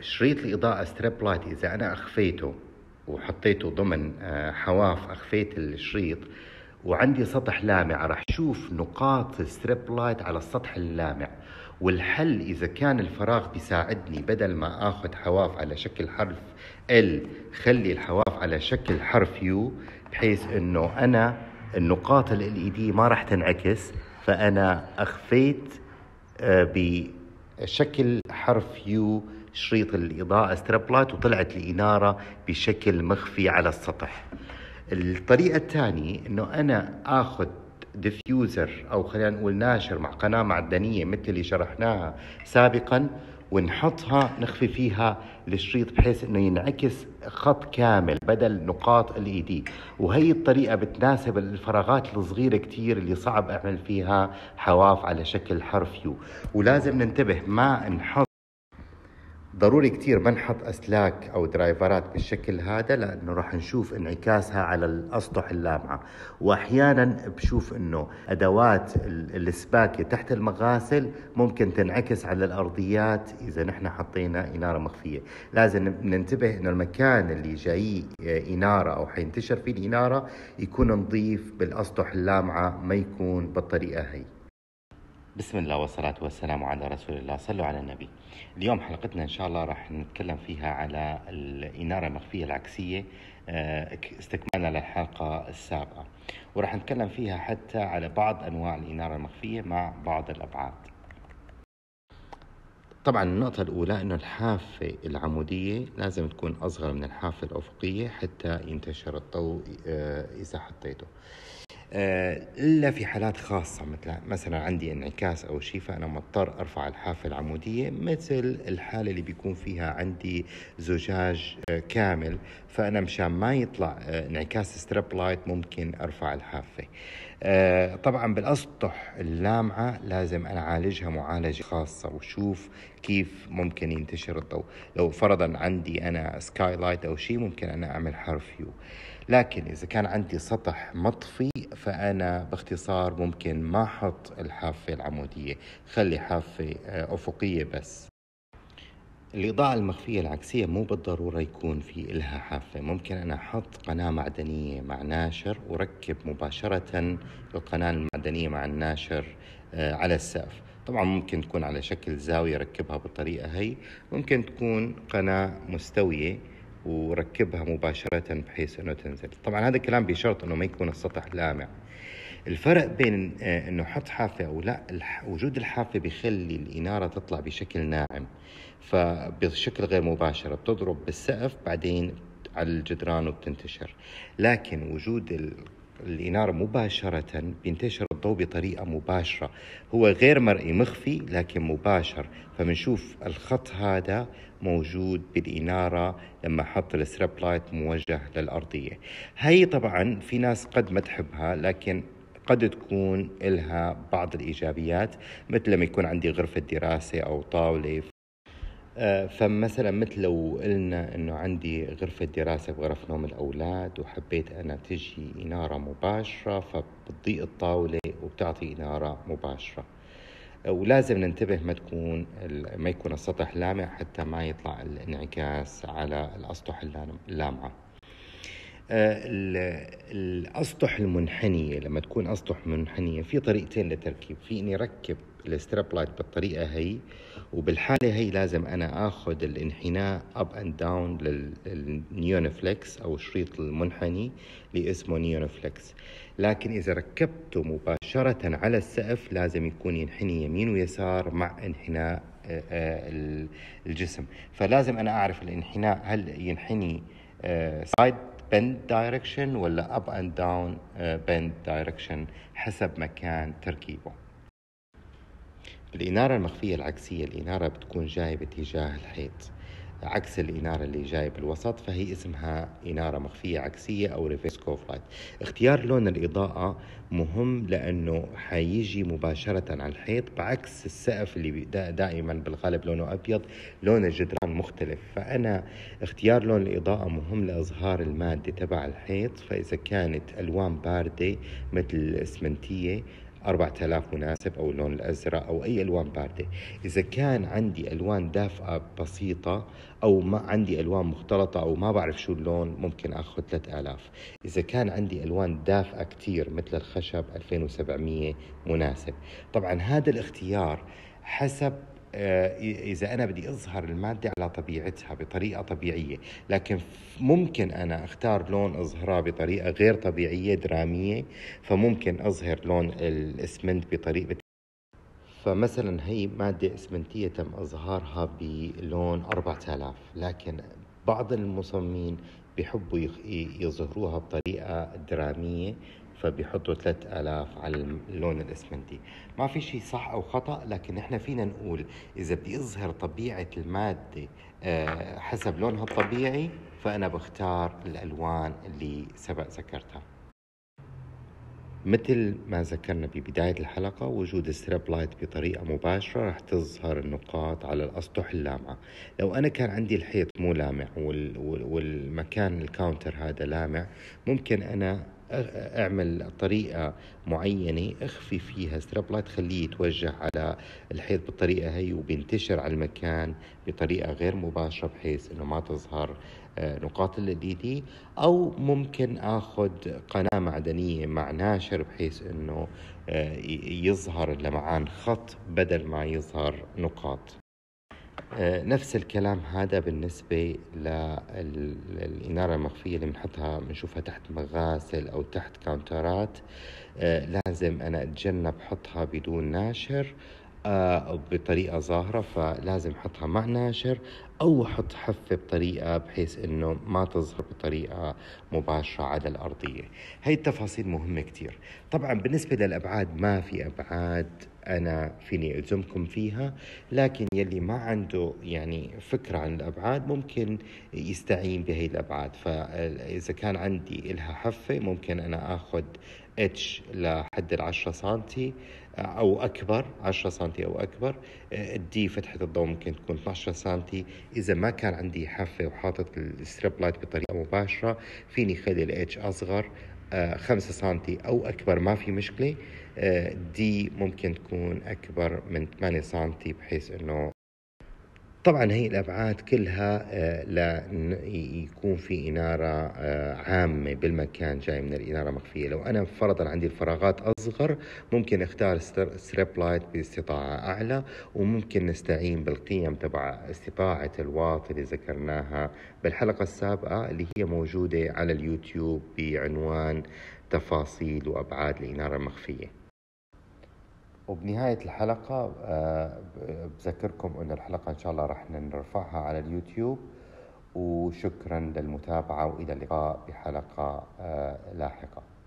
شريط الإضاءة ستريب لايت إذا أنا أخفيته وحطيته ضمن آه، حواف أخفيت الشريط وعندي سطح لامع راح شوف نقاط الستريب لايت على السطح اللامع والحل إذا كان الفراغ بيساعدني بدل ما أخذ حواف على شكل حرف L خلي الحواف على شكل حرف U بحيث أنه أنا النقاط ال LED ما راح تنعكس فأنا أخفيت آه، بشكل حرف U شريط الإضاءة استربلات وطلعت الإنارة بشكل مخفي على السطح الطريقة الثانية أنه أنا أخذ ديفيوزر أو خلينا نقول ناشر مع قناة معدنية مثل اللي شرحناها سابقا ونحطها نخفي فيها الشريط بحيث انه ينعكس خط كامل بدل نقاط ال اي e دي وهي الطريقه بتناسب الفراغات الصغيره كتير اللي صعب اعمل فيها حواف على شكل حرف يو ولازم ننتبه ما نحط ضروري كتير ما نحط اسلاك او درايفرات بالشكل هذا لانه راح نشوف انعكاسها على الاسطح اللامعه واحيانا بشوف انه ادوات السباكه تحت المغاسل ممكن تنعكس على الارضيات اذا نحن حطينا اناره مخفيه لازم ننتبه انه المكان اللي جاي اناره او حينتشر فيه الاناره يكون نظيف بالاسطح اللامعه ما يكون بالطريقه هي بسم الله والصلاة والسلام على رسول الله صلوا على النبي اليوم حلقتنا إن شاء الله راح نتكلم فيها على الإنارة المخفية العكسية آه، استكمالا للحلقة السابقة وراح نتكلم فيها حتى على بعض أنواع الإنارة المخفية مع بعض الأبعاد طبعا النقطة الأولى أنه الحافة العمودية لازم تكون أصغر من الحافة الأفقية حتى ينتشر الضوء إذا آه، حطيته آه، الا في حالات خاصه مثل مثلا عندي انعكاس او شيء فانا مضطر ارفع الحافه العموديه مثل الحاله اللي بيكون فيها عندي زجاج آه، كامل فانا مشان ما يطلع آه، انعكاس ستريب لايت ممكن ارفع الحافه آه، طبعا بالاسطح اللامعه لازم انا اعالجها معالجه خاصه وشوف كيف ممكن ينتشر الضوء لو فرضا عندي انا سكاي لايت او شيء ممكن انا اعمل حرف يو لكن اذا كان عندي سطح مطفي فانا باختصار ممكن ما احط الحافه العموديه خلي حافه آه، افقيه بس الإضاءة المخفية العكسية مو بالضرورة يكون في إلها حافة ممكن أنا أحط قناة معدنية مع ناشر وركب مباشرة القناة المعدنية مع الناشر آه، على السقف طبعا ممكن تكون على شكل زاوية ركبها بالطريقة هي ممكن تكون قناة مستوية وركبها مباشرة بحيث أنه تنزل طبعا هذا الكلام بشرط أنه ما يكون السطح لامع الفرق بين آه، أنه حط حافة أو لا وجود الحافة بيخلي الإنارة تطلع بشكل ناعم فبشكل غير مباشر بتضرب بالسقف بعدين على الجدران وبتنتشر لكن وجود الإنارة مباشرة بينتشر الضوء بطريقة مباشرة هو غير مرئي مخفي لكن مباشر فبنشوف الخط هذا موجود بالإنارة لما حط السريب لايت موجه للأرضية هي طبعا في ناس قد ما تحبها لكن قد تكون لها بعض الإيجابيات مثل لما يكون عندي غرفة دراسة أو طاولة آه، فمثلا مثل لو قلنا انه عندي غرفة دراسة بغرف نوم الاولاد وحبيت انا تجي انارة مباشرة فبتضيء الطاولة وبتعطي انارة مباشرة آه، ولازم ننتبه ما تكون ما يكون السطح لامع حتى ما يطلع الانعكاس على الاسطح اللامعه آه، الاسطح المنحنيه لما تكون اسطح منحنيه في طريقتين للتركيب في اني ركب الستراب لايت بالطريقه هي وبالحاله هي لازم انا اخذ الانحناء اب اند داون للنيونفلكس او الشريط المنحني اللي اسمه نيونفلكس لكن اذا ركبته مباشره على السقف لازم يكون ينحني يمين ويسار مع انحناء آه، آه، الجسم فلازم انا اعرف الانحناء هل ينحني سايد بند دايركشن ولا اب اند داون بند دايركشن حسب مكان تركيبه الإنارة المخفية العكسية الإنارة بتكون جاية باتجاه الحيط عكس الإنارة اللي جاي بالوسط فهي اسمها إنارة مخفية عكسية أو ريفيس كوف لايت اختيار لون الإضاءة مهم لأنه حيجي مباشرة على الحيط بعكس السقف اللي دائما بالغالب لونه أبيض لون الجدران مختلف فأنا اختيار لون الإضاءة مهم لإظهار المادة تبع الحيط فإذا كانت ألوان باردة مثل الإسمنتية 4000 مناسب او اللون الازرق او اي الوان بارده اذا كان عندي الوان دافئه بسيطه او ما عندي الوان مختلطه او ما بعرف شو اللون ممكن اخذ 3000 اذا كان عندي الوان دافئه كثير مثل الخشب 2700 مناسب طبعا هذا الاختيار حسب آه، اذا انا بدي اظهر الماده على طبيعتها بطريقه طبيعيه لكن ممكن انا اختار لون اظهرها بطريقه غير طبيعيه دراميه فممكن اظهر لون الاسمنت بطريقه فمثلا هي مادة اسمنتية تم إظهارها بلون 4000 لكن بعض المصممين بحبوا يظهروها بطريقة درامية فبيحطوا 3000 على اللون الاسمنتي ما في شيء صح او خطا لكن احنا فينا نقول اذا بدي اظهر طبيعه الماده آه، حسب لونها الطبيعي فانا بختار الالوان اللي سبق ذكرتها مثل ما ذكرنا ببداية الحلقة وجود الستريب لايت بطريقة مباشرة رح تظهر النقاط على الأسطح اللامعة لو أنا كان عندي الحيط مو لامع والمكان الكاونتر هذا لامع ممكن أنا اعمل طريقة معينة اخفي فيها ستريب لايت خليه يتوجه على الحيط بالطريقة هي وبينتشر على المكان بطريقة غير مباشرة بحيث انه ما تظهر نقاط دي او ممكن اخذ قناه معدنيه مع ناشر بحيث انه آه، يظهر اللمعان خط بدل ما يظهر نقاط آه، نفس الكلام هذا بالنسبة للإنارة المخفية اللي بنحطها بنشوفها تحت مغاسل أو تحت كاونترات آه، لازم أنا أتجنب حطها بدون ناشر بطريقه ظاهره فلازم احطها مع ناشر او احط حفه بطريقه بحيث انه ما تظهر بطريقه مباشره على الارضيه هاي التفاصيل مهمه كتير طبعا بالنسبه للابعاد ما في ابعاد انا فيني الزمكم فيها لكن يلي ما عنده يعني فكره عن الابعاد ممكن يستعين بهي الابعاد فاذا كان عندي الها حفه ممكن انا اخذ اتش لحد ال 10 سم او اكبر 10 سم او اكبر الدي فتحه الضوء ممكن تكون 12 سم اذا ما كان عندي حافه وحاطط الستريب لايت بطريقه مباشره فيني خلي الاتش اصغر 5 آه، سم أو أكبر ما في مشكلة آه، دي ممكن تكون أكبر من 8 سم بحيث أنه طبعا هي الابعاد كلها آه، لا يكون في اناره آه، عامه بالمكان جاي من الاناره مخفيه لو انا فرضا عندي الفراغات اصغر ممكن اختار ستريب لايت باستطاعه اعلى وممكن نستعين بالقيم تبع استطاعه الواط اللي ذكرناها بالحلقه السابقه اللي هي موجوده على اليوتيوب بعنوان تفاصيل وابعاد الاناره المخفيه وبنهاية الحلقة آه، بذكركم أن الحلقة إن شاء الله رح نرفعها على اليوتيوب وشكرا للمتابعة وإلى اللقاء بحلقة آه، لاحقة